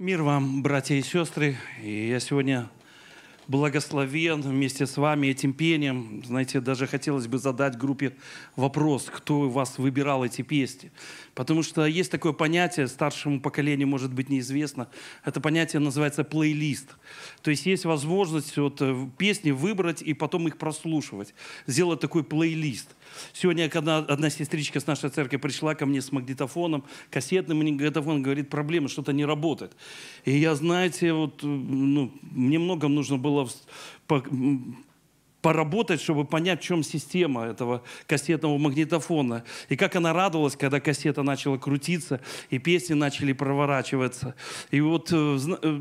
Мир вам, братья и сестры. И я сегодня благословен вместе с вами этим пением. Знаете, даже хотелось бы задать группе вопрос, кто вас выбирал эти песни. Потому что есть такое понятие, старшему поколению может быть неизвестно, это понятие называется плейлист. То есть есть возможность вот э, песни выбрать и потом их прослушивать, сделать такой плейлист. Сегодня одна, одна сестричка с нашей церкви пришла ко мне с магнитофоном, кассетным магнитофоном, говорит, проблема, что-то не работает. И я, знаете, вот, э, ну, мне многом нужно было поработать, чтобы понять, в чем система этого кассетного магнитофона. И как она радовалась, когда кассета начала крутиться, и песни начали проворачиваться. И вот э, э,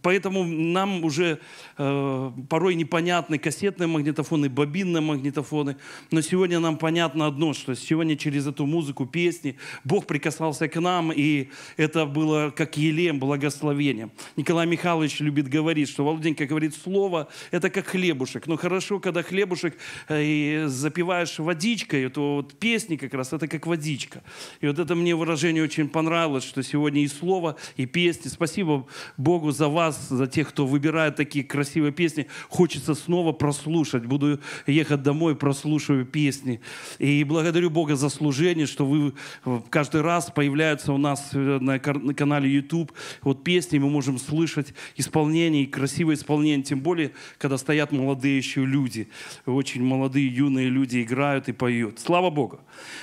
поэтому нам уже э, порой непонятны кассетные магнитофоны, бобинные магнитофоны. Но сегодня нам понятно одно, что сегодня через эту музыку, песни Бог прикасался к нам, и это было как елеем, благословением. Николай Михайлович любит говорить, что Володенька говорит слово, это как хлебушек. но хорошо, хорошо, когда хлебушек э, и запиваешь водичкой, это вот песни как раз это как водичка. И вот это мне выражение очень понравилось, что сегодня и слово, и песни. Спасибо Богу за вас, за тех, кто выбирает такие красивые песни. Хочется снова прослушать. Буду ехать домой, прослушаю песни. И благодарю Бога за служение, что вы э, каждый раз появляются у нас э, на канале YouTube вот песни, мы можем слышать исполнение и красивое исполнение, тем более, когда стоят молодые еще люди, очень молодые, юные люди играют и поют. Слава Богу!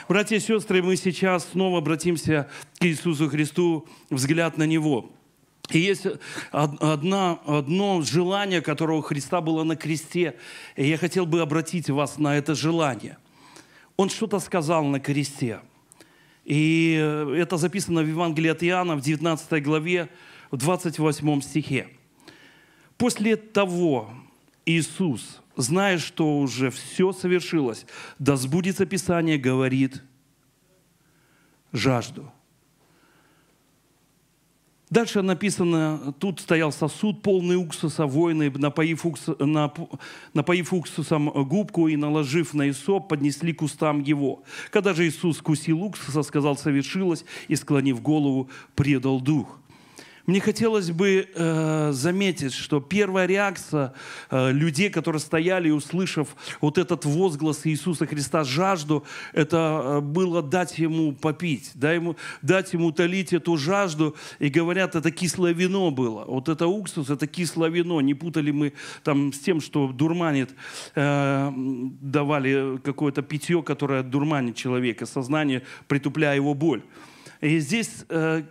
Братья и сестры, мы сейчас снова обратимся к Иисусу Христу, взгляд на Него. И есть одна, одно желание, которого Христа было на кресте. И я хотел бы обратить вас на это желание. Он что-то сказал на кресте. И это записано в Евангелии от Иоанна в 19 главе, в 28 стихе. После того Иисус зная, что уже все совершилось, да сбудется Писание, говорит жажду. Дальше написано, тут стоял сосуд, полный уксуса, воины, напоив, укс, напоив уксусом губку и наложив на Исоп, поднесли к устам его. Когда же Иисус кусил уксуса, сказал, совершилось, и, склонив голову, предал дух. Мне хотелось бы э, заметить, что первая реакция э, людей, которые стояли, услышав вот этот возглас Иисуса Христа, жажду, это э, было дать ему попить, да, ему, дать ему утолить эту жажду. И говорят, это кислое вино было. Вот это уксус, это кислое вино. Не путали мы там с тем, что дурманит, э, давали какое-то питье, которое дурманит человека, сознание, притупляя его боль. И здесь э,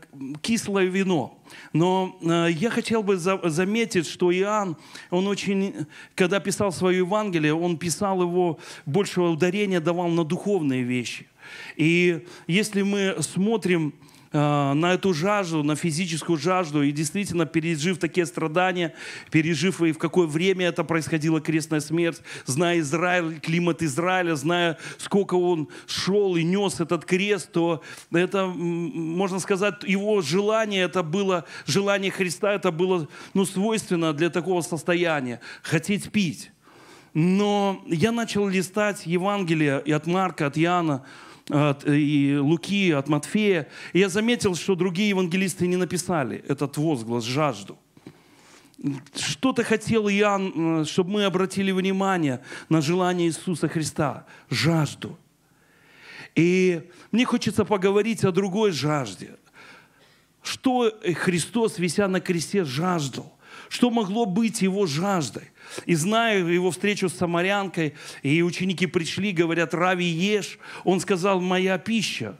кислое вино. Но э, я хотел бы за, заметить, что Иоанн, он очень, когда писал свое Евангелие, он писал его, большего ударения давал на духовные вещи. И если мы смотрим Э, на эту жажду, на физическую жажду. И действительно, пережив такие страдания, пережив и в какое время это происходило крестная смерть, зная Израиль, климат Израиля, зная, сколько он шел и нес этот крест, то это, можно сказать, его желание, это было желание Христа, это было ну, свойственно для такого состояния. Хотеть пить. Но я начал листать Евангелие и от Марка, от Иоанна, от и Луки, от Матфея. И я заметил, что другие евангелисты не написали этот возглас, жажду. Что-то хотел Иоанн, э, чтобы мы обратили внимание на желание Иисуса Христа, жажду. И мне хочется поговорить о другой жажде. Что Христос, вися на кресте, жаждал? Что могло быть его жаждой? И знаю его встречу с самарянкой, и ученики пришли, говорят, Рави, ешь. Он сказал, моя пища,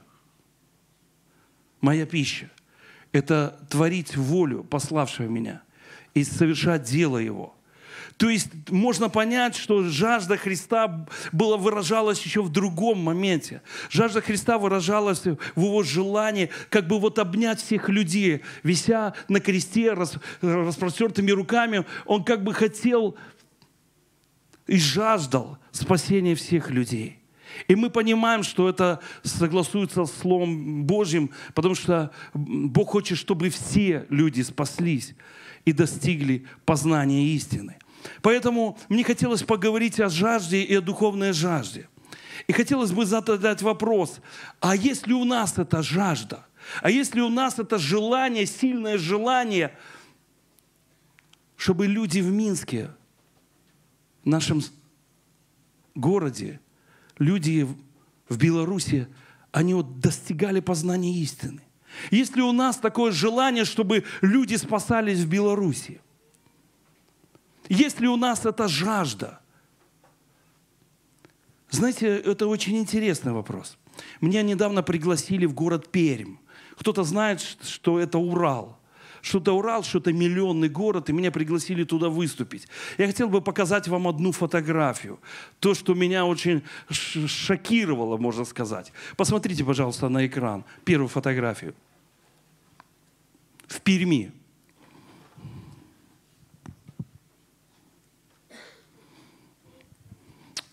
моя пища – это творить волю пославшего меня и совершать дело его – то есть можно понять, что жажда Христа была, выражалась еще в другом моменте. Жажда Христа выражалась в его желании как бы вот обнять всех людей, вися на кресте распростертыми руками. Он как бы хотел и жаждал спасения всех людей. И мы понимаем, что это согласуется с Словом Божьим, потому что Бог хочет, чтобы все люди спаслись и достигли познания истины. Поэтому мне хотелось поговорить о жажде и о духовной жажде. И хотелось бы задать вопрос, а есть ли у нас эта жажда? А есть ли у нас это желание, сильное желание, чтобы люди в Минске в нашем городе, люди в Беларуси, они вот достигали познания истины. Есть ли у нас такое желание, чтобы люди спасались в Беларуси? Есть ли у нас эта жажда? Знаете, это очень интересный вопрос. Меня недавно пригласили в город Пермь. Кто-то знает, что это Урал – что-то Урал, что-то миллионный город, и меня пригласили туда выступить. Я хотел бы показать вам одну фотографию, то, что меня очень шокировало, можно сказать. Посмотрите, пожалуйста, на экран первую фотографию. В Перми.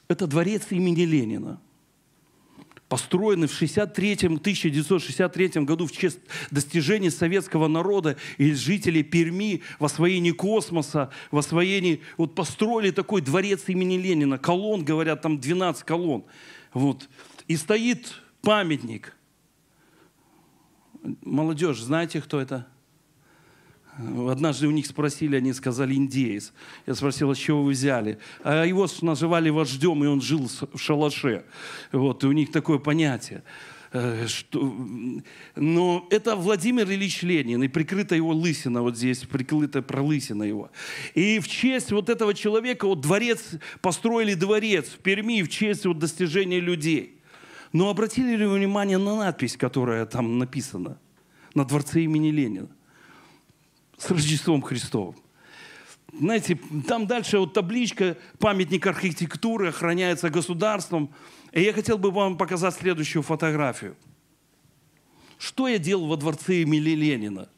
Это дворец имени Ленина – построены в 63 1963 году в честь достижений советского народа и жителей Перми в освоении космоса, в освоении... Вот построили такой дворец имени Ленина. Колонн, говорят, там 12 колонн. Вот. И стоит памятник. Молодежь, знаете, кто это? – Однажды у них спросили, они сказали «индеец». Я спросил, а с чего вы взяли? А его называли вождем, и он жил в шалаше. Вот, и у них такое понятие. Э, что... Но это Владимир Ильич Ленин, и прикрыта его лысина вот здесь, прикрыта пролысина его. И в честь вот этого человека вот дворец, построили дворец в Перми в честь вот достижения людей. Но обратили ли вы внимание на надпись, которая там написана? На дворце имени Ленина с Рождеством Христовым. Знаете, там дальше вот табличка «Памятник архитектуры охраняется государством». И я хотел бы вам показать следующую фотографию. Что я делал во дворце Эмили Ленина?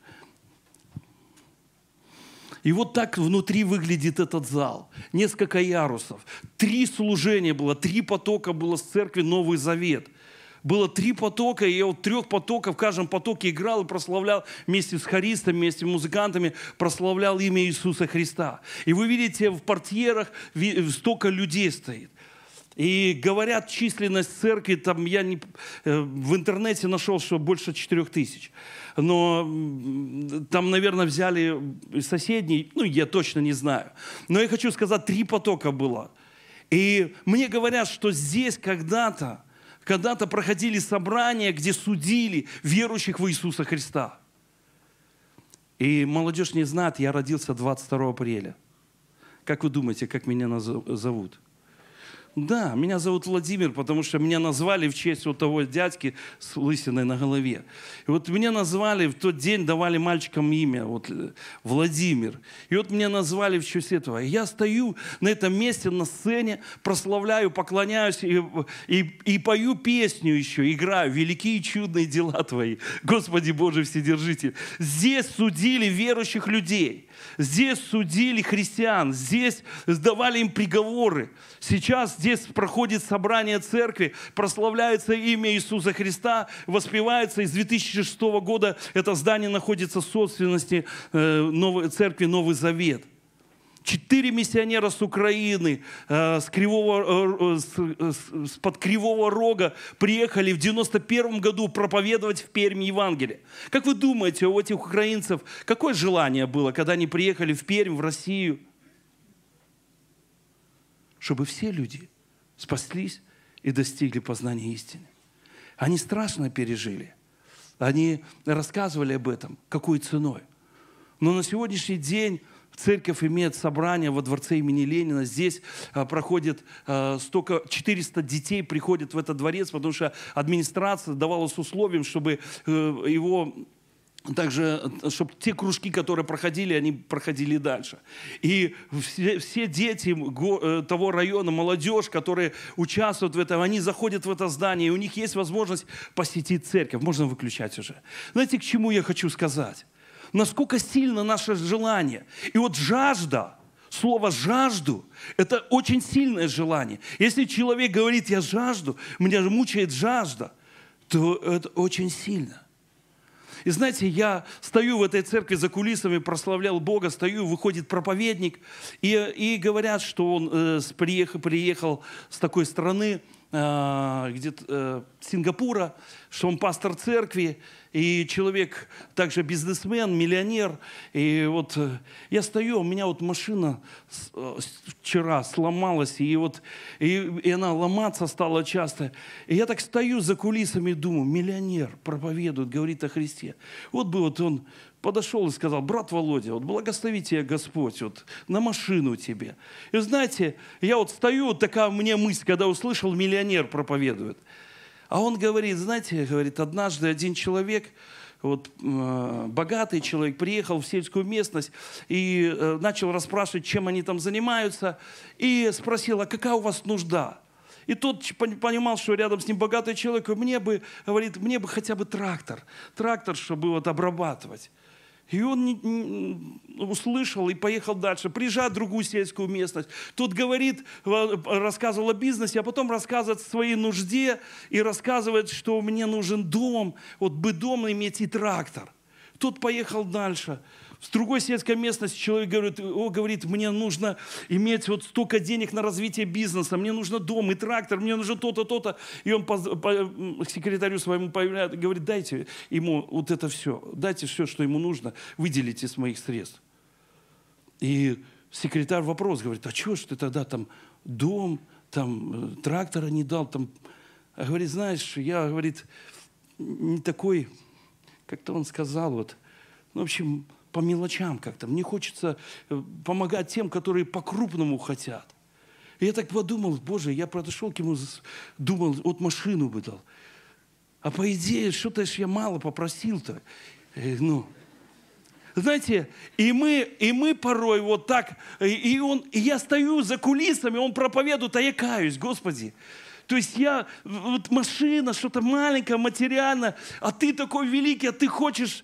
И вот так внутри выглядит этот зал. Несколько ярусов. Три служения было, три потока было с церкви Новый Завет – было три потока, и я вот трех потоков, в каждом потоке играл и прославлял вместе с хористами, вместе с музыкантами, прославлял имя Иисуса Христа. И вы видите, в портьерах э, столько людей стоит. И говорят, численность церкви, там я не, э, в интернете нашел, что больше четырех тысяч. Но там, наверное, взяли соседний, ну, я точно не знаю. Но я хочу сказать, три потока было. И мне говорят, что здесь когда-то когда-то проходили собрания, где судили верующих в Иисуса Христа. И молодежь не знает, я родился 22 апреля. Как вы думаете, как меня зовут? Да, меня зовут Владимир, потому что меня назвали в честь вот того дядьки с лысиной на голове. И вот меня назвали, в тот день давали мальчикам имя, вот э, Владимир. И вот меня назвали в честь этого. И я стою на этом месте, на сцене, прославляю, поклоняюсь и, и, и пою песню еще, играю «Великие чудные дела Твои, Господи Боже Вседержитель». Здесь судили верующих людей – Здесь судили христиан, здесь сдавали им приговоры. Сейчас здесь проходит собрание церкви, прославляется имя Иисуса Христа, воспевается. Из 2006 года это здание находится в собственности э, церкви Новый Завет. Четыре миссионера с Украины, э, с кривого, э, э, с, под Кривого Рога приехали в 91 году проповедовать в Пермь Евангелие. Как вы думаете, у этих украинцев какое желание было, когда они приехали в Пермь, в Россию? Чтобы все люди спаслись и достигли познания истины. Они страшно пережили. Они рассказывали об этом, какой ценой. Но на сегодняшний день Церковь имеет собрание во дворце имени Ленина. Здесь а, проходит а, столько, 400 детей приходят в этот дворец, потому что администрация давала с условием, чтобы э, его также, чтобы те кружки, которые проходили, они проходили дальше. И все, все дети э, того района, молодежь, которые участвуют в этом, они заходят в это здание, и у них есть возможность посетить церковь. Можно выключать уже. Знаете, к чему я хочу сказать? насколько сильно наше желание. И вот жажда, слово «жажду» – это очень сильное желание. Если человек говорит «я жажду», меня мучает жажда, то это очень сильно. И знаете, я стою в этой церкви за кулисами, прославлял Бога, стою, выходит проповедник, и, и говорят, что он э, приехал, приехал с такой страны, Э, где-то э, Сингапура, что он пастор церкви, и человек также бизнесмен, миллионер. И вот э, я стою, у меня вот машина вчера сломалась, и вот и, и она ломаться стала часто. И я так стою за кулисами и думаю, миллионер проповедует, говорит о Христе. Вот бы вот он подошел и сказал, брат Володя, вот благослови тебя Господь, вот на машину тебе. И знаете, я вот встаю, вот такая мне мысль, когда услышал, миллионер проповедует. А он говорит, знаете, говорит, однажды один человек, вот э, богатый человек приехал в сельскую местность и э, начал расспрашивать, чем они там занимаются, и спросил, а какая у вас нужда? И тот понимал, что рядом с ним богатый человек, мне бы, говорит, мне бы хотя бы трактор, трактор, чтобы вот обрабатывать. И он услышал и поехал дальше. Приезжает в другую сельскую местность. Тут говорит, рассказывал о бизнесе, а потом рассказывает о своей нужде и рассказывает, что мне нужен дом, вот бы дом иметь и трактор. Тут поехал дальше. С другой сельской местности человек говорит, о, говорит, мне нужно иметь вот столько денег на развитие бизнеса, мне нужно дом и трактор, мне нужно то-то, то-то. И он по, по, к секретарю своему появляет, говорит, дайте ему вот это все, дайте все, что ему нужно, выделите из моих средств. И секретарь вопрос говорит, а чего ж ты тогда там дом, там э, трактора не дал, там... А говорит, знаешь, я, говорит, не такой, как-то он сказал, вот, ну, в общем, по мелочам как-то. Мне хочется э, помогать тем, которые по-крупному хотят. И я так подумал, боже, я подошел к ему, думал, вот машину бы дал. А по идее, что-то я мало попросил-то. Э, ну, знаете, и мы, и мы порой вот так, э, и, он, и я стою за кулисами, он проповедует, а я каюсь, Господи. То есть я, вот машина, что-то маленькое, материально, а ты такой великий, а ты хочешь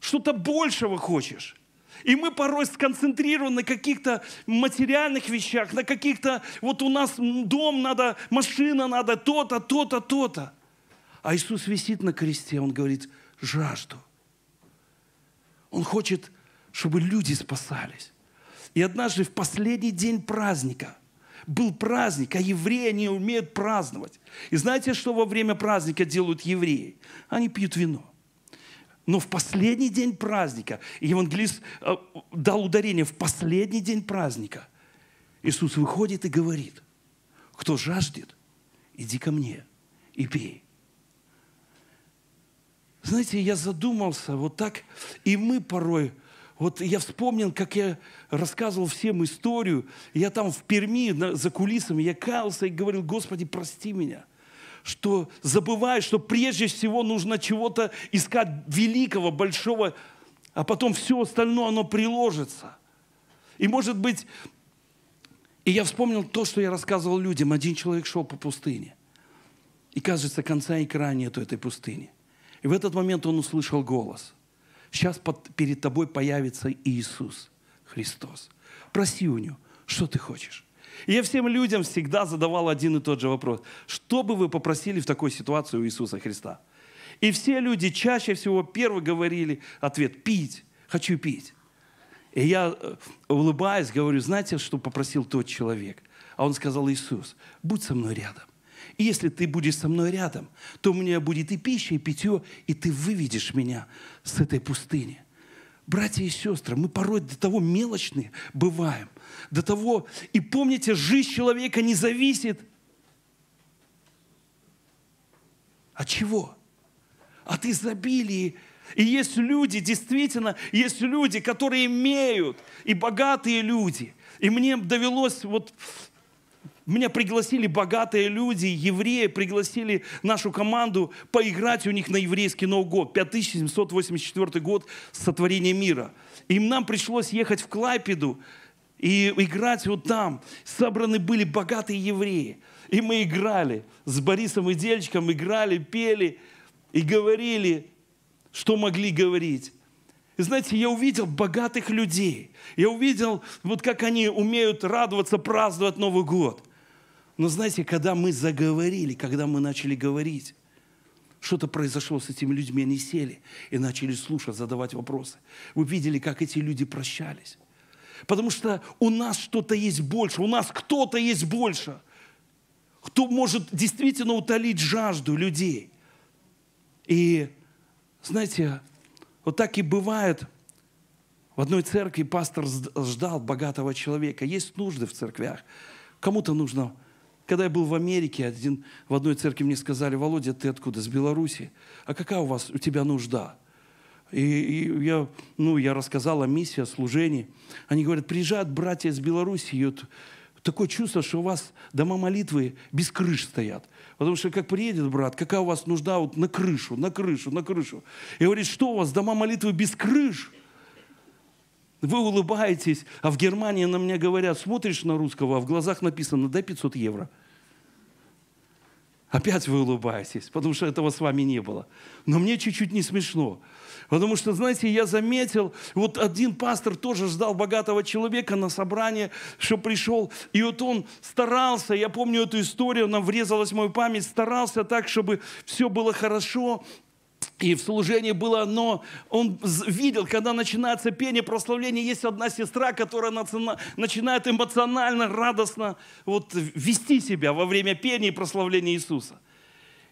что-то большего хочешь. И мы порой сконцентрированы на каких-то материальных вещах, на каких-то, вот у нас дом надо, машина надо, то-то, то-то, то-то. А Иисус висит на кресте, Он говорит, жажду. Он хочет, чтобы люди спасались. И однажды в последний день праздника был праздник, а евреи не умеют праздновать. И знаете, что во время праздника делают евреи? Они пьют вино. Но в последний день праздника, и евангелист э, дал ударение, в последний день праздника Иисус выходит и говорит, кто жаждет, иди ко мне и пей. Знаете, я задумался вот так, и мы порой, вот я вспомнил, как я рассказывал всем историю, я там в Перми за кулисами, я каялся и говорил, Господи, прости меня – что забывает, что прежде всего нужно чего-то искать великого, большого, а потом все остальное, оно приложится. И может быть, и я вспомнил то, что я рассказывал людям. Один человек шел по пустыне. И, кажется, конца и края нету этой пустыни. И в этот момент он услышал голос. Сейчас под, перед тобой появится Иисус Христос. Проси у него, что ты хочешь. И я всем людям всегда задавал один и тот же вопрос. Что бы вы попросили в такой ситуации у Иисуса Христа? И все люди чаще всего первые говорили ответ «пить, хочу пить». И я, э, улыбаясь, говорю, знаете, что попросил тот человек? А он сказал, Иисус, будь со мной рядом. И если ты будешь со мной рядом, то у меня будет и пища, и питье, и ты выведешь меня с этой пустыни. Братья и сестры, мы порой до того мелочные бываем, до того, и помните, жизнь человека не зависит от «А чего? От изобилия и есть люди, действительно, есть люди, которые имеют, и богатые люди. И мне довелось вот меня пригласили богатые люди, евреи, пригласили нашу команду поиграть у них на еврейский Новый год, 5784 год сотворения мира. Им нам пришлось ехать в Клайпеду и играть вот там. Собраны были богатые евреи. И мы играли с Борисом и Дельчиком, играли, пели и говорили, что могли говорить. И знаете, я увидел богатых людей. Я увидел, вот как они умеют радоваться, праздновать Новый год. Но знаете, когда мы заговорили, когда мы начали говорить, что-то произошло с этими людьми, они сели и начали слушать, задавать вопросы. Вы видели, как эти люди прощались. Потому что у нас что-то есть больше, у нас кто-то есть больше, кто может действительно утолить жажду людей. И, знаете, вот так и бывает. В одной церкви пастор ждал богатого человека. Есть нужды в церквях. Кому-то нужно когда я был в Америке, один, в одной церкви мне сказали, Володя, ты откуда? С Беларуси. А какая у вас, у тебя нужда? И, и я, ну, я рассказал о миссии, о служении. Они говорят, приезжают братья из Беларуси, и вот такое чувство, что у вас дома молитвы без крыш стоят. Потому что как приедет брат, какая у вас нужда вот на крышу, на крышу, на крышу. И говорит, что у вас дома молитвы без крыш? Вы улыбаетесь, а в Германии на меня говорят, смотришь на русского, а в глазах написано, дай 500 евро. Опять вы улыбаетесь, потому что этого с вами не было. Но мне чуть-чуть не смешно. Потому что, знаете, я заметил, вот один пастор тоже ждал богатого человека на собрание, что пришел, и вот он старался, я помню эту историю, она врезалась в мою память, старался так, чтобы все было хорошо, и в служении было но он видел, когда начинается пение, прославление, есть одна сестра, которая начинает эмоционально, радостно вот, вести себя во время пения и прославления Иисуса.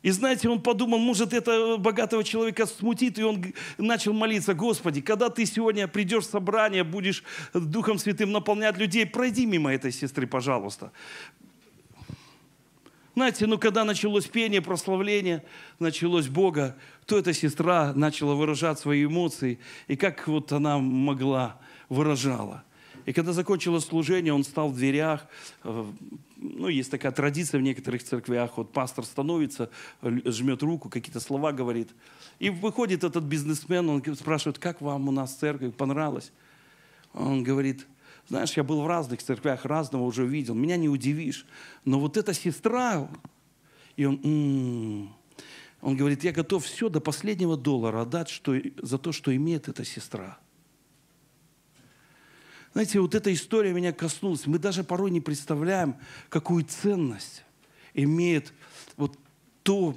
И знаете, он подумал, может, это богатого человека смутит, и он начал молиться, Господи, когда ты сегодня придешь в собрание, будешь Духом Святым наполнять людей, пройди мимо этой сестры, пожалуйста. Знаете, ну когда началось пение, прославление, началось Бога, то эта сестра начала выражать свои эмоции, и как вот она могла, выражала. И когда закончилось служение, он стал в дверях. Э, ну, есть такая традиция в некоторых церквях. Вот пастор становится, жмет руку, какие-то слова говорит. И выходит этот бизнесмен, он спрашивает, как вам у нас церковь, понравилось? Он говорит, знаешь, я был в разных церквях, разного уже видел, меня не удивишь. Но вот эта сестра, и он, «М-м-м». он говорит, я готов все до последнего доллара отдать что, за то, что имеет эта сестра. Знаете, вот эта история меня коснулась. Мы даже порой не представляем, какую ценность имеет вот то,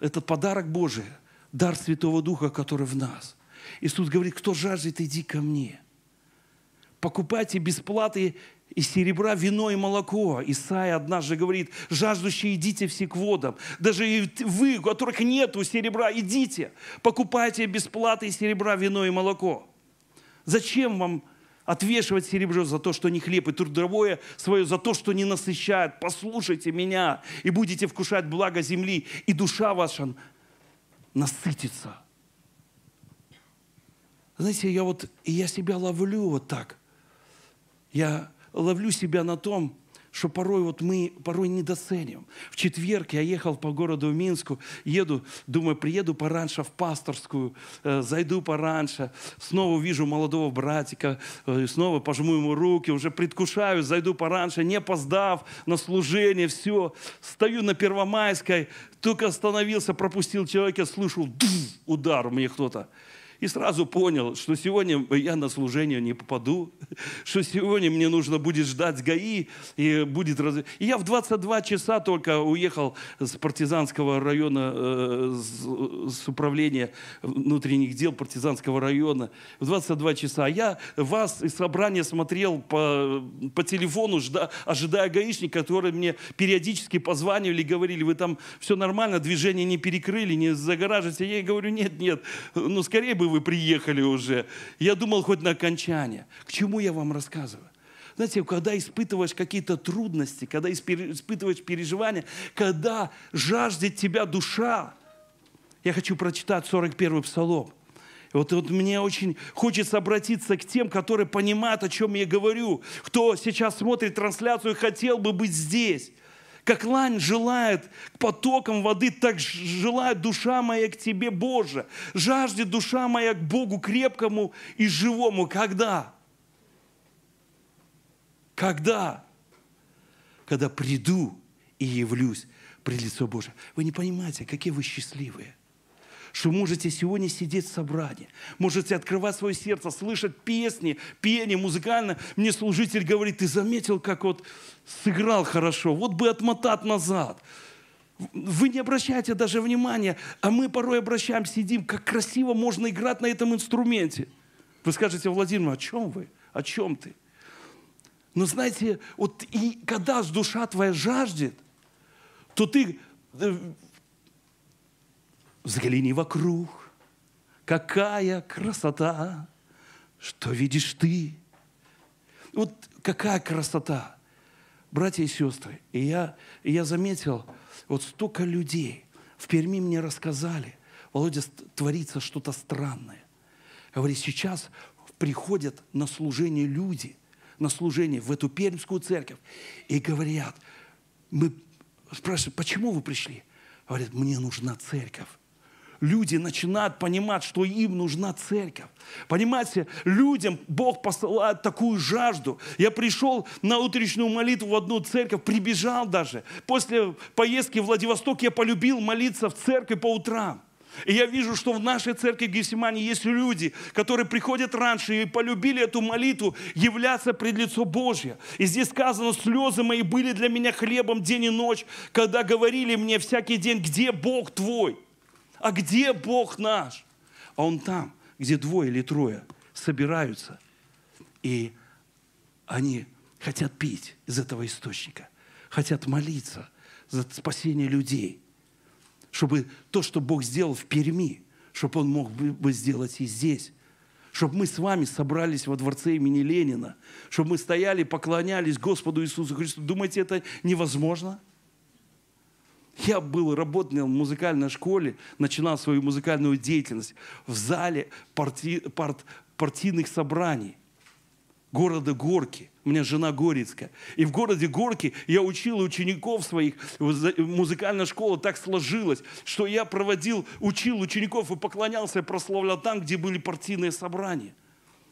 этот подарок Божий, дар Святого Духа, который в нас. Иисус говорит, кто жаждет, иди ко мне – покупайте бесплаты и серебра вино и молоко. Исаия однажды говорит, жаждущие идите все к водам. Даже и вы, у которых нету серебра, идите, покупайте бесплаты из серебра вино и молоко. Зачем вам отвешивать серебро за то, что не хлеб, и трудовое свое за то, что не насыщает. Послушайте меня, и будете вкушать благо земли, и душа ваша насытится. Знаете, я вот, я себя ловлю вот так – я ловлю себя на том, что порой вот мы порой недоценим. В четверг я ехал по городу Минску, еду, думаю, приеду пораньше в пасторскую, э, зайду пораньше, снова вижу молодого братика, э, снова пожму ему руки, уже предвкушаю, зайду пораньше, не поздав на служение, все. Стою на Первомайской, только остановился, пропустил человека, слышу, удар мне кто-то и сразу понял, что сегодня я на служение не попаду, что сегодня мне нужно будет ждать ГАИ и будет... Раз... И я в 22 часа только уехал с партизанского района, э, с, управления внутренних дел партизанского района, в 22 часа. Я вас из собрания смотрел по, по телефону, жда, ожидая гаишника, который мне периодически позванивали, говорили, вы там все нормально, движение не перекрыли, не загораживаете. Я говорю, нет, нет, ну скорее бы вы приехали уже. Я думал хоть на окончание. К чему я вам рассказываю? Знаете, когда испытываешь какие-то трудности, когда испытываешь переживания, когда жаждет тебя душа, я хочу прочитать 41-й псалом. Вот, вот мне очень хочется обратиться к тем, которые понимают, о чем я говорю, кто сейчас смотрит трансляцию и хотел бы быть здесь. Как лань желает к потокам воды, так желает душа моя к Тебе, Боже. Жаждет душа моя к Богу крепкому и живому. Когда? Когда? Когда приду и явлюсь пред лицо Божие. Вы не понимаете, какие вы счастливые что можете сегодня сидеть в собрании, можете открывать свое сердце, слышать песни, пение музыкально. Мне служитель говорит, ты заметил, как вот сыграл хорошо, вот бы отмотать назад. Вы не обращаете даже внимания, а мы порой обращаем, сидим, как красиво можно играть на этом инструменте. Вы скажете, Владимир, о чем вы? О чем ты? Но знаете, вот и когда душа твоя жаждет, то ты э, Взгляни вокруг, какая красота, что видишь ты. Вот какая красота, братья и сестры. И я, и я заметил, вот столько людей в Перми мне рассказали, Володя, творится что-то странное. Говорит, сейчас приходят на служение люди, на служение в эту пермскую церковь и говорят, мы спрашиваем, почему вы пришли? Говорит, мне нужна церковь, люди начинают понимать, что им нужна церковь. Понимаете, людям Бог посылает такую жажду. Я пришел на утреннюю молитву в одну церковь, прибежал даже. После поездки в Владивосток я полюбил молиться в церкви по утрам. И я вижу, что в нашей церкви в Гефсимане есть люди, которые приходят раньше и полюбили эту молитву являться пред лицо Божье. И здесь сказано, слезы мои были для меня хлебом день и ночь, когда говорили мне всякий день, где Бог твой? А где Бог наш? А Он там, где двое или трое собираются, и они хотят пить из этого источника, хотят молиться за спасение людей, чтобы то, что Бог сделал в Перми, чтобы Он мог бы сделать и здесь, чтобы мы с вами собрались во дворце имени Ленина, чтобы мы стояли, поклонялись Господу Иисусу Христу. Думаете, это невозможно? – я был, работал в музыкальной школе, начинал свою музыкальную деятельность в зале парти, парт, партийных собраний города Горки. У меня жена Горецкая. И в городе Горки я учил учеников своих. Музыкальная школа так сложилась, что я проводил, учил учеников и поклонялся и прославлял там, где были партийные собрания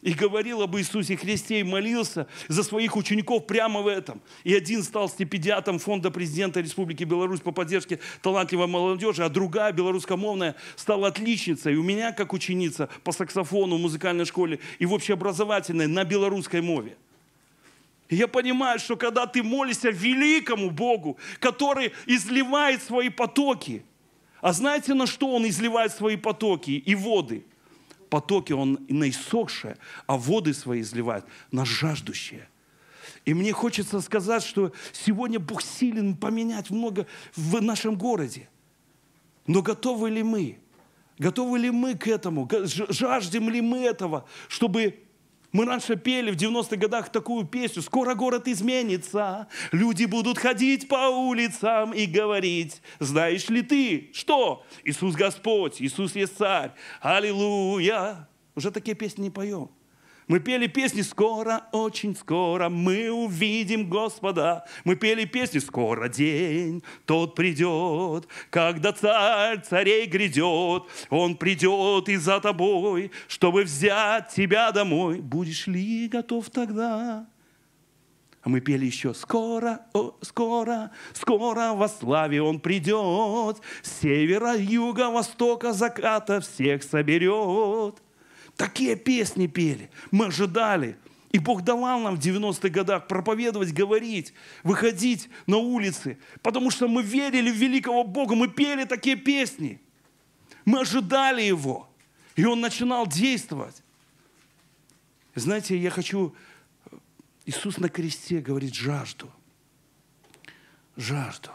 и говорил об Иисусе Христе и молился за своих учеников прямо в этом. И один стал стипендиатом фонда президента Республики Беларусь по поддержке талантливой молодежи, а другая, белорусскомовная, стала отличницей. И у меня, как ученица по саксофону в музыкальной школе и в общеобразовательной на белорусской мове. И я понимаю, что когда ты молишься великому Богу, который изливает свои потоки, а знаете, на что Он изливает свои потоки и воды – потоки он на иссохшее, а воды свои изливает на жаждущее. И мне хочется сказать, что сегодня Бог силен поменять много в нашем городе. Но готовы ли мы? Готовы ли мы к этому? Жаждем ли мы этого, чтобы мы раньше пели в 90-х годах такую песню «Скоро город изменится, люди будут ходить по улицам и говорить, знаешь ли ты, что? Иисус Господь, Иисус есть Царь, Аллилуйя!» Уже такие песни не поем. Мы пели песни «Скоро, очень скоро мы увидим Господа». Мы пели песни «Скоро день тот придет, когда царь царей грядет. Он придет и за тобой, чтобы взять тебя домой. Будешь ли готов тогда?» А мы пели еще «Скоро, о, скоро, скоро во славе Он придет, с севера, юга, востока, заката всех соберет». Такие песни пели. Мы ожидали. И Бог давал нам в 90-х годах проповедовать, говорить, выходить на улицы, потому что мы верили в великого Бога, мы пели такие песни. Мы ожидали Его, и Он начинал действовать. Знаете, я хочу... Иисус на кресте говорит жажду. Жажду.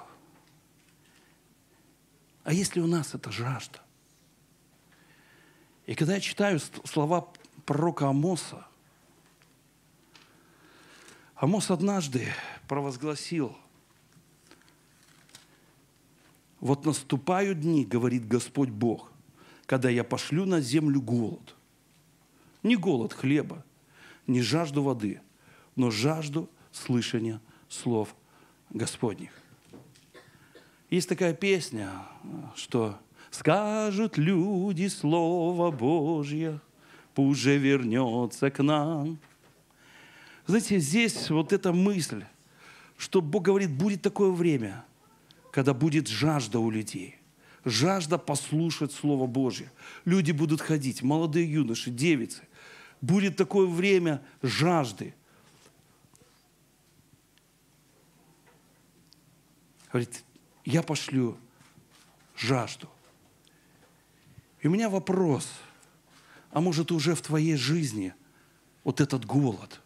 А если у нас это жажда? И когда я читаю слова пророка Амоса, Амос однажды провозгласил, вот наступают дни, говорит Господь Бог, когда я пошлю на землю голод. Не голод хлеба, не жажду воды, но жажду слышания слов Господних. Есть такая песня, что Скажут люди Слово Божье, пусть же вернется к нам. Знаете, здесь вот эта мысль, что Бог говорит, будет такое время, когда будет жажда у людей, жажда послушать Слово Божье. Люди будут ходить, молодые юноши, девицы. Будет такое время жажды. Говорит, я пошлю жажду. И у меня вопрос, а может уже в твоей жизни вот этот голод?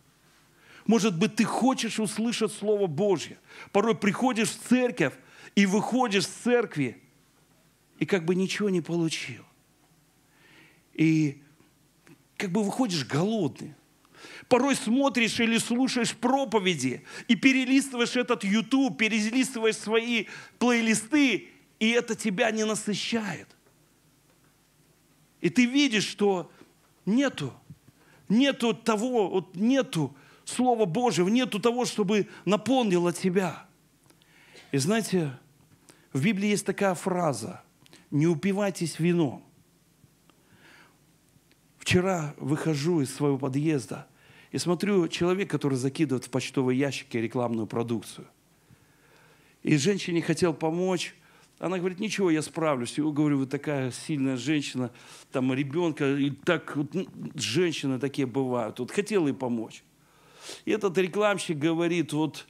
Может быть, ты хочешь услышать Слово Божье. Порой приходишь в церковь и выходишь с церкви, и как бы ничего не получил. И как бы выходишь голодный. Порой смотришь или слушаешь проповеди и перелистываешь этот YouTube, перелистываешь свои плейлисты, и это тебя не насыщает. И ты видишь, что нету, нету того, вот нету Слова Божьего, нету того, чтобы наполнило тебя. И знаете, в Библии есть такая фраза «Не упивайтесь вином». Вчера выхожу из своего подъезда и смотрю человек, который закидывает в почтовые ящики рекламную продукцию. И женщине хотел помочь, она говорит, ничего, я справлюсь. Я говорю, вы такая сильная женщина, там ребенка, и так вот, ну, женщины такие бывают. Вот хотела ей помочь. И этот рекламщик говорит, вот,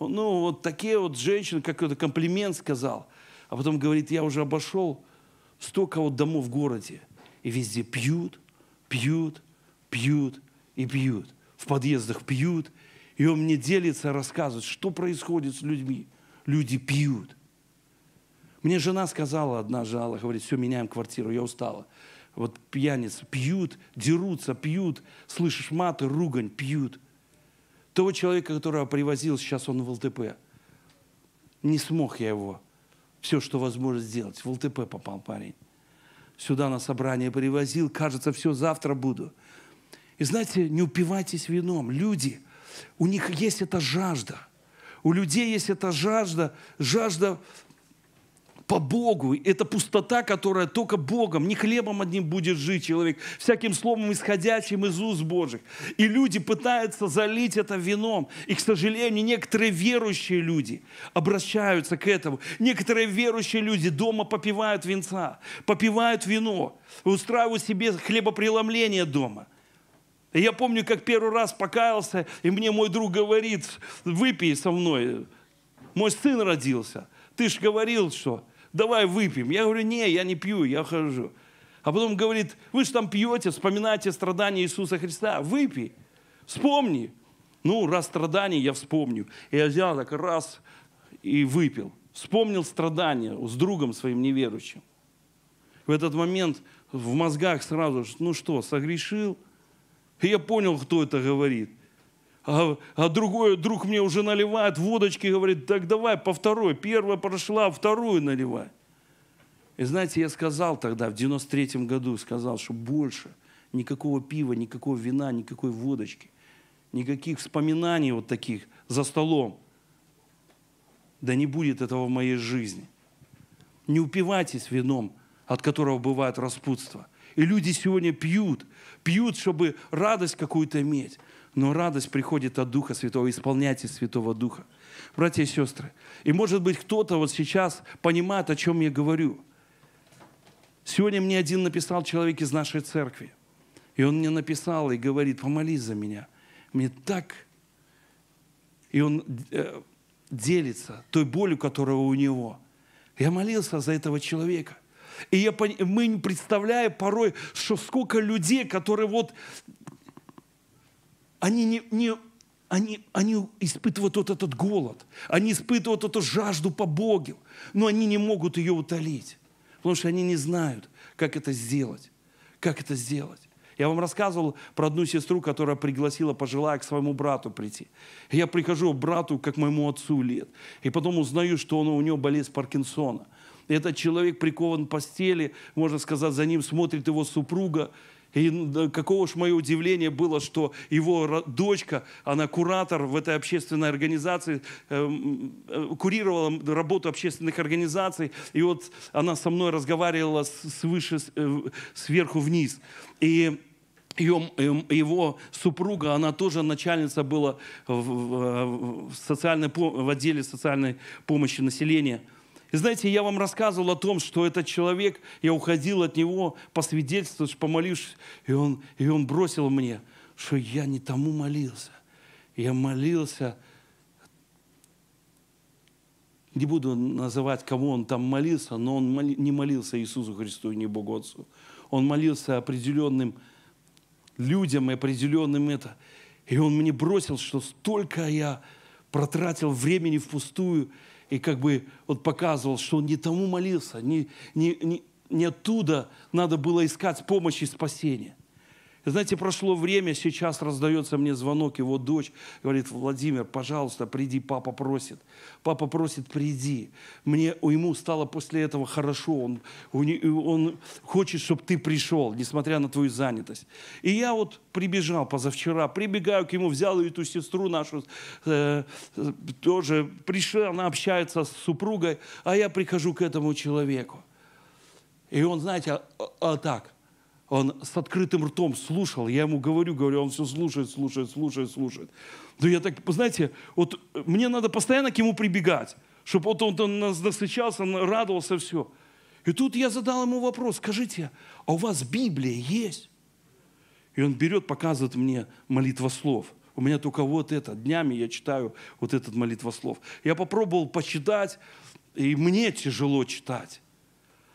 ну, вот такие вот женщины, какой-то комплимент сказал. А потом говорит, я уже обошел столько вот домов в городе. И везде пьют, пьют, пьют и пьют. В подъездах пьют. И он мне делится, рассказывает, что происходит с людьми. Люди пьют. Мне жена сказала одна жала, говорит, все, меняем квартиру, я устала. Вот пьяницы пьют, дерутся, пьют, слышишь маты, ругань, пьют. Того человека, которого привозил, сейчас он в ЛТП. Не смог я его все, что возможно сделать. В ЛТП попал парень. Сюда на собрание привозил, кажется, все, завтра буду. И знаете, не упивайтесь вином. Люди, у них есть эта жажда. У людей есть эта жажда, жажда по Богу. Это пустота, которая только Богом, не хлебом одним будет жить человек, всяким словом исходящим из уст Божьих. И люди пытаются залить это вином. И, к сожалению, некоторые верующие люди обращаются к этому. Некоторые верующие люди дома попивают винца, попивают вино, устраивают себе хлебопреломление дома – я помню, как первый раз покаялся, и мне мой друг говорит, выпей со мной, мой сын родился. Ты же говорил, что давай выпьем. Я говорю, не, я не пью, я хожу. А потом говорит, вы же там пьете, вспоминайте страдания Иисуса Христа, выпей, вспомни. Ну, раз страдания, я вспомню. И я взял так раз и выпил. Вспомнил страдания с другом своим неверующим. В этот момент в мозгах сразу, ну что, согрешил? И я понял, кто это говорит – а, а другой друг мне уже наливает водочки, говорит, так давай по второй. Первая прошла, а вторую наливай. И знаете, я сказал тогда, в 93-м году, сказал, что больше никакого пива, никакого вина, никакой водочки, никаких вспоминаний вот таких за столом. Да не будет этого в моей жизни. Не упивайтесь вином, от которого бывает распутство. И люди сегодня пьют, пьют, чтобы радость какую-то иметь но радость приходит от Духа Святого. Исполняйте Святого Духа. Братья и сестры, и может быть кто-то вот сейчас понимает, о чем я говорю. Сегодня мне один написал человек из нашей церкви. И он мне написал и говорит, помолись за меня. Мне так... И он э, делится той болью, которая у него. Я молился за этого человека. И я, мы не представляем порой, что сколько людей, которые вот они не, не они, они испытывают вот этот голод, они испытывают вот эту жажду по Богу, но они не могут ее утолить, потому что они не знают, как это сделать, как это сделать. Я вам рассказывал про одну сестру, которая пригласила, пожелая к своему брату прийти. Я прихожу к брату, как моему отцу лет, и потом узнаю, что он, у него болезнь Паркинсона. Этот человек прикован к постели, можно сказать, за ним смотрит его супруга, и ну, какого уж мое удивление было, что его дочка, она куратор в этой общественной организации, эм, э, курировала работу общественных организаций, и вот она со мной разговаривала свыше, э, сверху вниз. И эм, его супруга, она тоже начальница была в, э, социальной, в отделе социальной помощи населения – и знаете, я вам рассказывал о том, что этот человек, я уходил от него, посвидетельствовать, помолившись, и он, и он бросил мне, что я не тому молился. Я молился, не буду называть, кому он там молился, но он моли, не молился Иисусу Христу и не Богу Отцу. Он молился определенным людям и определенным это. И он мне бросил, что столько я протратил времени впустую, и как бы вот показывал, что он не тому молился, не, не, не, не оттуда надо было искать помощи и спасения. Знаете, прошло время, сейчас раздается мне звонок, его дочь говорит, Владимир, пожалуйста, приди, папа просит. Папа просит, приди. Мне, ему стало после этого хорошо, он, он хочет, чтобы ты пришел, несмотря на твою занятость. И я вот прибежал позавчера, прибегаю к ему, взял эту сестру нашу, э, тоже пришла, она общается с супругой, а я прихожу к этому человеку. И он, знаете, а, а, а так, он с открытым ртом слушал. Я ему говорю, говорю, он все слушает, слушает, слушает, слушает. Да я так, знаете, вот э, мне надо постоянно к нему прибегать, чтобы вот он, он нас насыщался, радовался, все. И тут я задал ему вопрос, скажите, а у вас Библия есть? И он берет, показывает мне молитва слов. У меня только вот это, днями я читаю вот этот молитва слов. Я попробовал почитать, и мне тяжело читать.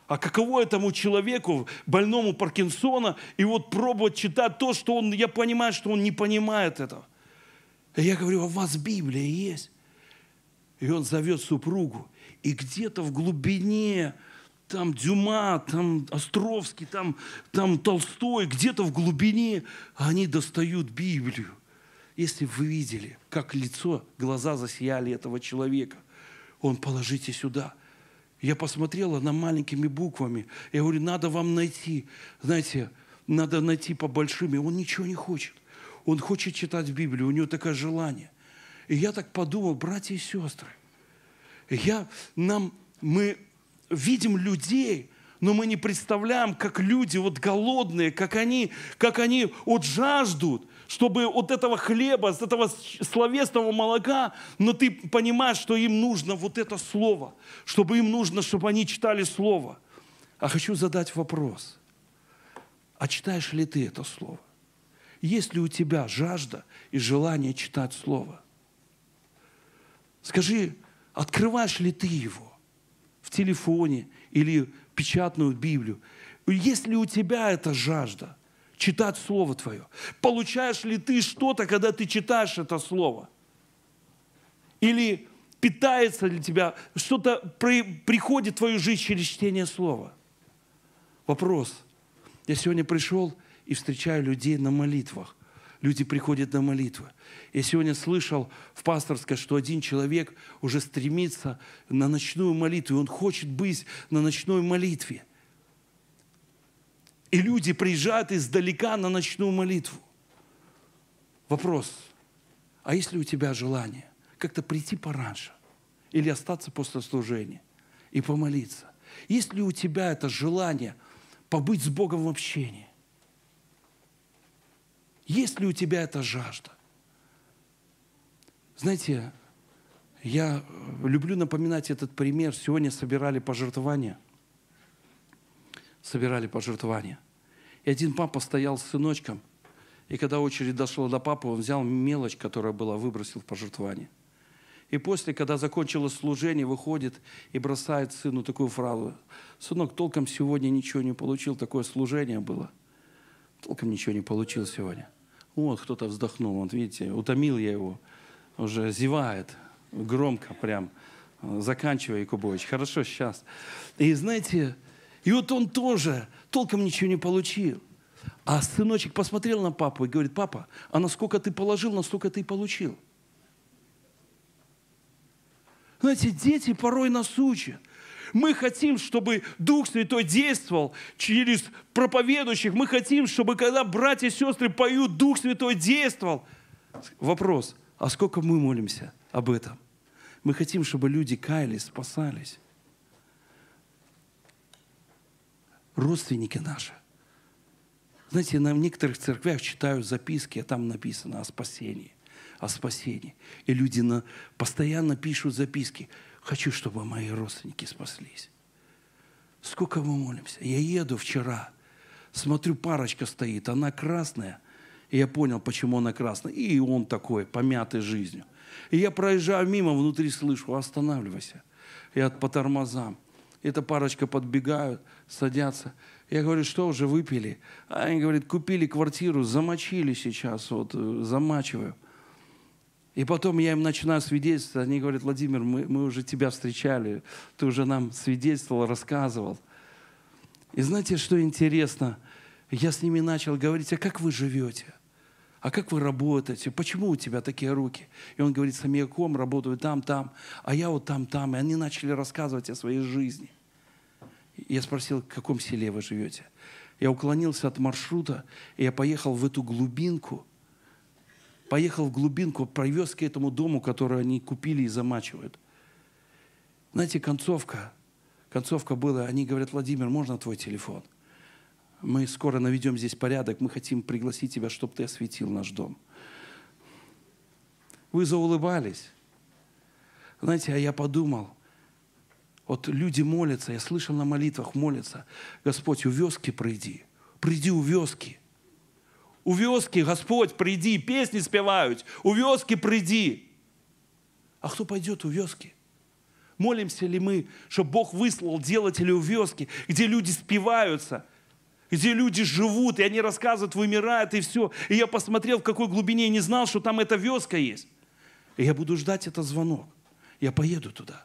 А каково этому человеку, больному Паркинсона, и вот пробовать читать то, что он, я понимаю, что он не понимает этого. И я говорю, а у вас Библия есть. И он зовет супругу. И где-то в глубине, там Дюма, там Островский, там, там Толстой, где-то в глубине они достают Библию. Если вы видели, как лицо, глаза засияли этого человека, он положите сюда – я посмотрела на маленькими буквами. Я говорю, надо вам найти. Знаете, надо найти по большими. Он ничего не хочет. Он хочет читать Библию. У него такое желание. И я так подумал, братья и сестры, я, нам, мы видим людей, но мы не представляем, как люди вот голодные, как они, как они вот жаждут чтобы от этого хлеба, от этого словесного молока, но ты понимаешь, что им нужно вот это слово, чтобы им нужно, чтобы они читали слово. А хочу задать вопрос. А читаешь ли ты это слово? Есть ли у тебя жажда и желание читать слово? Скажи, открываешь ли ты его в телефоне или печатную Библию? Есть ли у тебя эта жажда? читать Слово Твое? Получаешь ли ты что-то, когда ты читаешь это Слово? Или питается ли тебя, что-то при, приходит в твою жизнь через чтение Слова? Вопрос. Я сегодня пришел и встречаю людей на молитвах. Люди приходят на молитвы. Я сегодня слышал в пасторской, что один человек уже стремится на ночную молитву, и он хочет быть на ночной молитве. И люди приезжают издалека на ночную молитву. Вопрос, а есть ли у тебя желание как-то прийти пораньше или остаться после служения и помолиться? Есть ли у тебя это желание побыть с Богом в общении? Есть ли у тебя эта жажда? Знаете, я э, люблю напоминать этот пример. Сегодня собирали пожертвования – собирали пожертвования. И один папа стоял с сыночком, и когда очередь дошла до папы, он взял мелочь, которая была, выбросил в пожертвование. И после, когда закончилось служение, выходит и бросает сыну такую фразу. «Сынок, толком сегодня ничего не получил, такое служение было. Толком ничего не получил сегодня». Вот кто-то вздохнул, вот видите, утомил я его. Уже зевает, громко прям, заканчивая, Якубович. Хорошо, сейчас. И знаете, и вот он тоже толком ничего не получил. А сыночек посмотрел на папу и говорит, папа, а насколько ты положил, настолько ты и получил. Знаете, дети порой нас учат. Мы хотим, чтобы Дух Святой действовал через проповедующих. Мы хотим, чтобы когда братья и сестры поют, Дух Святой действовал. Вопрос, а сколько мы молимся об этом? Мы хотим, чтобы люди каялись, спасались. родственники наши. Знаете, в некоторых церквях читают записки, а там написано о спасении, о спасении. И люди на, постоянно пишут записки. Хочу, чтобы мои родственники спаслись. Сколько мы молимся? Я еду вчера, смотрю, парочка стоит, она красная. И я понял, почему она красная. И он такой, помятый жизнью. И я проезжаю мимо, внутри слышу, останавливайся. Я по тормозам. Эта парочка подбегают, садятся. Я говорю, что уже выпили? А они говорят, купили квартиру, замочили сейчас, вот, э, замачиваю. И потом я им начинаю свидетельствовать. Они говорят, Владимир, мы, мы уже тебя встречали, ты уже нам свидетельствовал, рассказывал. И знаете, что интересно? Я с ними начал говорить, а как вы живете? а как вы работаете, почему у тебя такие руки? И он говорит, самияком работаю там, там, а я вот там, там. И они начали рассказывать о своей жизни. Я спросил, в каком селе вы живете? Я уклонился от маршрута, и я поехал в эту глубинку, поехал в глубинку, привез к этому дому, который они купили и замачивают. Знаете, концовка, концовка была, они говорят, Владимир, можно твой телефон? – мы скоро наведем здесь порядок, мы хотим пригласить тебя, чтобы ты осветил наш дом. Вы заулыбались. Знаете, а я подумал, вот люди молятся, я слышал на молитвах молятся, Господь, у вёски приди, приди у вёски. У вёски, Господь, приди, песни спевают, у вёски приди. А кто пойдет у вёски? Молимся ли мы, чтобы Бог выслал делателей у вёски, где люди спиваются – где люди живут, и они рассказывают, вымирают, и все. И я посмотрел, в какой глубине, и не знал, что там эта вёска есть. И я буду ждать этот звонок. Я поеду туда.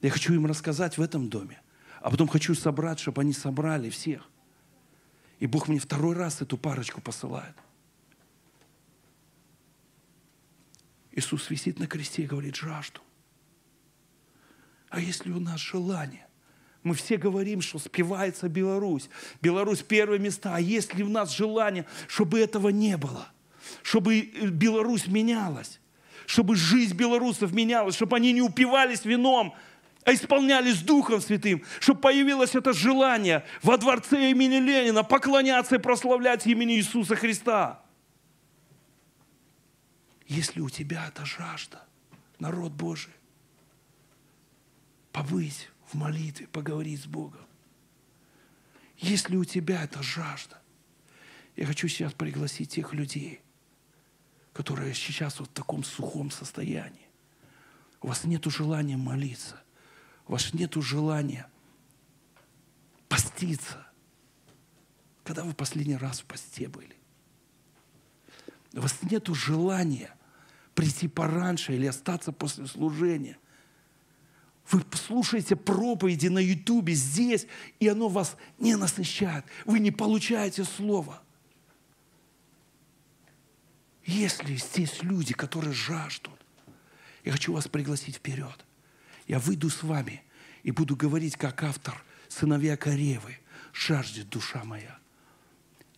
Я хочу им рассказать в этом доме. А потом хочу собрать, чтобы они собрали всех. И Бог мне второй раз эту парочку посылает. Иисус висит на кресте и говорит, жажду. А если у нас желание? Мы все говорим, что спивается Беларусь. Беларусь первые места. А есть ли в нас желание, чтобы этого не было? Чтобы э, Беларусь менялась? Чтобы жизнь белорусов менялась? Чтобы они не упивались вином, а исполнялись Духом Святым, чтобы появилось это желание во дворце имени Ленина поклоняться и прославлять имени Иисуса Христа. Если у тебя эта жажда, народ Божий, побыть в молитве поговорить с Богом. Если у тебя это жажда? Я хочу сейчас пригласить тех людей, которые сейчас вот в таком сухом состоянии. У вас нет желания молиться. У вас нет желания поститься. Когда вы последний раз в посте были? У вас нет желания прийти пораньше или остаться после служения. Вы слушаете проповеди на Ютубе, здесь, и оно вас не насыщает. Вы не получаете слова. Если здесь люди, которые жаждут, я хочу вас пригласить вперед. Я выйду с вами и буду говорить, как автор «Сыновья Коревы» жаждет душа моя.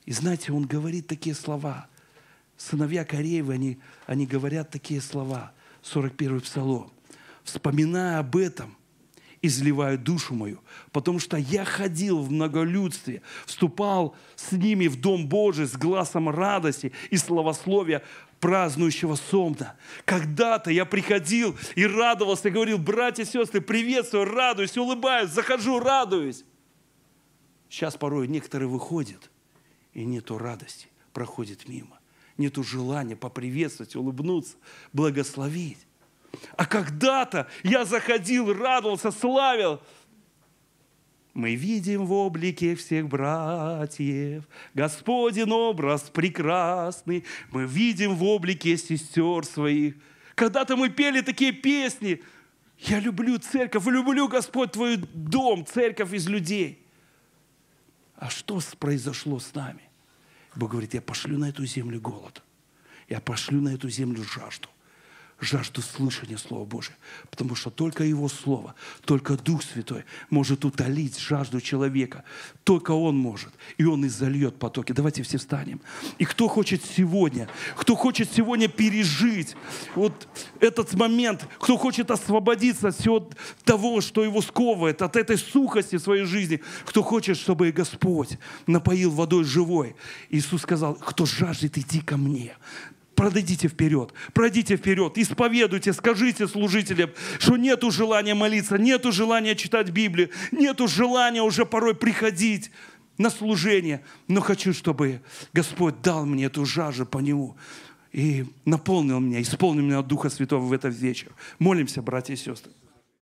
И знаете, он говорит такие слова. Сыновья Кореевы, они, они говорят такие слова. 41-й Псалом вспоминая об этом, изливаю душу мою, потому что я ходил в многолюдстве, вступал с ними в Дом Божий с глазом радости и словословия празднующего Сомна. Когда-то я приходил и радовался, говорил, братья и сестры, приветствую, радуюсь, улыбаюсь, захожу, радуюсь. Сейчас порой некоторые выходят, и нету радости, проходит мимо. Нету желания поприветствовать, улыбнуться, благословить. А когда-то я заходил, радовался, славил. Мы видим в облике всех братьев Господин образ прекрасный. Мы видим в облике сестер своих. Когда-то мы пели такие песни. Я люблю церковь, люблю, Господь, твой дом, церковь из людей. А что произошло с нами? Бог говорит, я пошлю на эту землю голод. Я пошлю на эту землю жажду жажду слышания Слова Божия. Потому что только Его Слово, только Дух Святой может утолить жажду человека. Только Он может. И Он и зальет потоки. Давайте все встанем. И кто хочет сегодня, кто хочет сегодня пережить вот этот момент, кто хочет освободиться от всего того, что его сковывает, от этой сухости своей жизни, кто хочет, чтобы Господь напоил водой живой. Иисус сказал, кто жаждет, иди ко мне. Продадите вперед, пройдите вперед, исповедуйте, скажите служителям, что нету желания молиться, нету желания читать Библию, нету желания уже порой приходить на служение. Но хочу, чтобы Господь дал мне эту жажду по Нему и наполнил меня, исполнил меня Духа Святого в этот вечер. Молимся, братья и сестры.